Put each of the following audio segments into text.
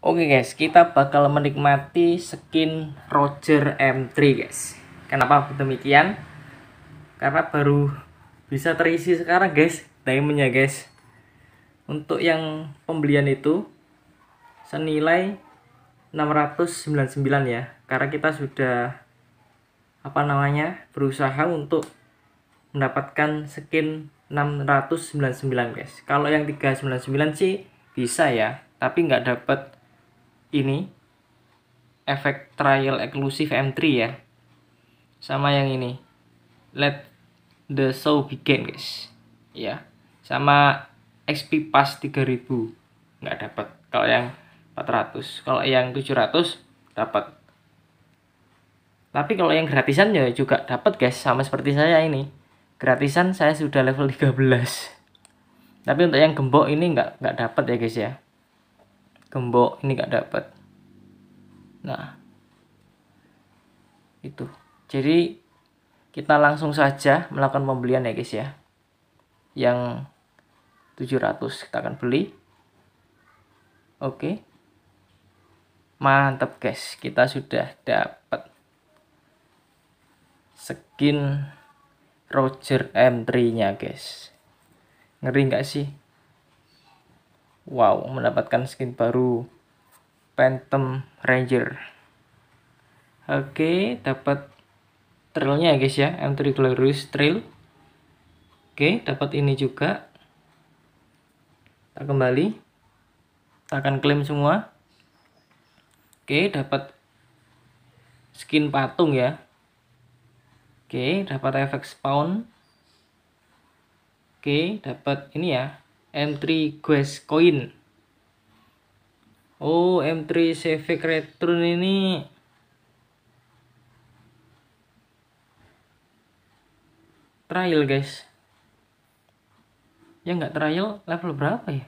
Oke okay guys, kita bakal menikmati skin Roger M3 guys. Kenapa demikian? Karena baru bisa terisi sekarang guys, diamondnya guys. Untuk yang pembelian itu senilai 699 ya. Karena kita sudah apa namanya? berusaha untuk mendapatkan skin 699 guys. Kalau yang 399 sih bisa ya, tapi nggak dapat ini efek trial eksklusif M3 ya sama yang ini let the show begin guys ya sama XP Pass 3000 nggak dapat kalau yang 400 kalau yang 700 dapat tapi kalau yang gratisan ya juga dapat guys sama seperti saya ini gratisan saya sudah level 13 tapi untuk yang gembok ini nggak nggak dapat ya guys ya gembok ini gak dapat nah itu jadi kita langsung saja melakukan pembelian ya guys ya yang 700 kita akan beli oke mantap guys kita sudah dapat skin Roger M3 nya guys ngeri nggak sih Wow, mendapatkan skin baru Phantom Ranger. Oke, okay, dapat trailnya ya guys ya, M3 Glorious Trail. Oke, okay, dapat ini juga. Kita kembali. Kita akan klaim semua. Oke, okay, dapat skin patung ya. Oke, dapat efek spawn. Oke, dapat ini ya, M3 Quest Coin. Oh, M3 Civic Return ini trial, guys. Ya nggak trial level berapa ya?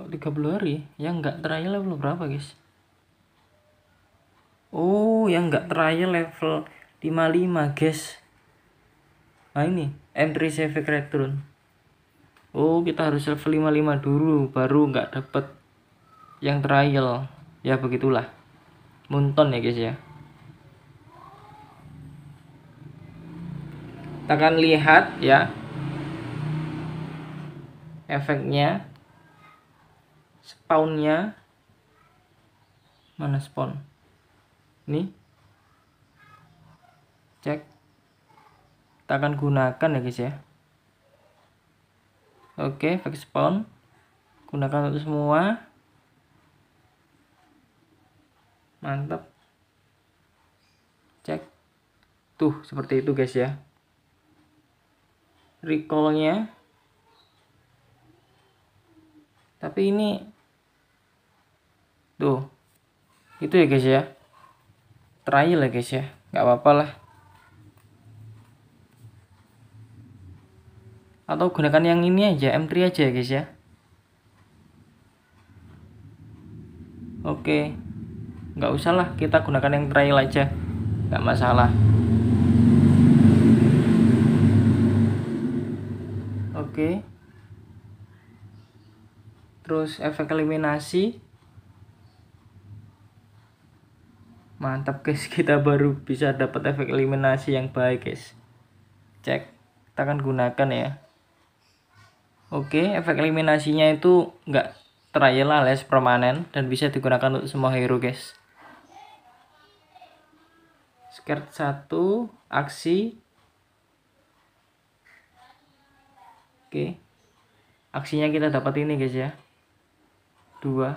Kok 30 hari? Ya nggak trial level berapa, guys? oh yang enggak trial level 55 guys nah ini entry 3 return. oh kita harus level 55 dulu baru enggak dapet yang trial ya begitulah munton ya guys ya kita akan lihat ya efeknya spawnnya mana spawn ini cek kita akan gunakan ya guys ya oke fix spawn gunakan untuk semua mantap cek tuh seperti itu guys ya recallnya tapi ini tuh itu ya guys ya trial lah guys ya nggak apa-apa lah atau gunakan yang ini aja M3 aja ya guys ya oke nggak usah lah kita gunakan yang trial aja nggak masalah oke terus efek eliminasi mantap guys kita baru bisa dapat efek eliminasi yang baik guys cek kita akan gunakan ya oke efek eliminasinya itu nggak trial alias permanen dan bisa digunakan untuk semua hero guys skirt 1 aksi oke aksinya kita dapat ini guys ya dua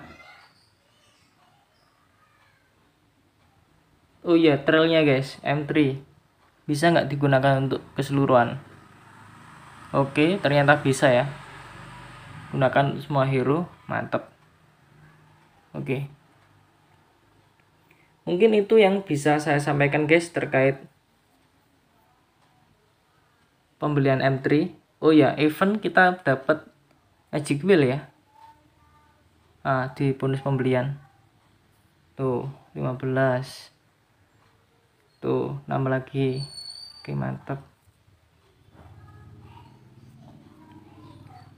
oh iya trailnya guys M3 bisa nggak digunakan untuk keseluruhan oke ternyata bisa ya gunakan semua hero mantep. oke mungkin itu yang bisa saya sampaikan guys terkait pembelian M3 oh ya event kita dapat magic wheel ya ah, di bonus pembelian tuh 15 tuh nambah lagi oke mantap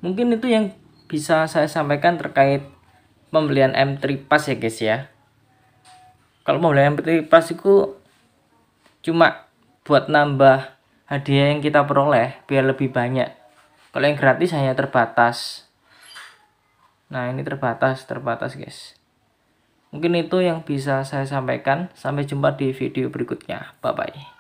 mungkin itu yang bisa saya sampaikan terkait pembelian M3 Pass ya guys ya kalau pembelian M3 Pass itu cuma buat nambah hadiah yang kita peroleh biar lebih banyak kalau yang gratis hanya terbatas nah ini terbatas terbatas guys Mungkin itu yang bisa saya sampaikan. Sampai jumpa di video berikutnya. Bye bye.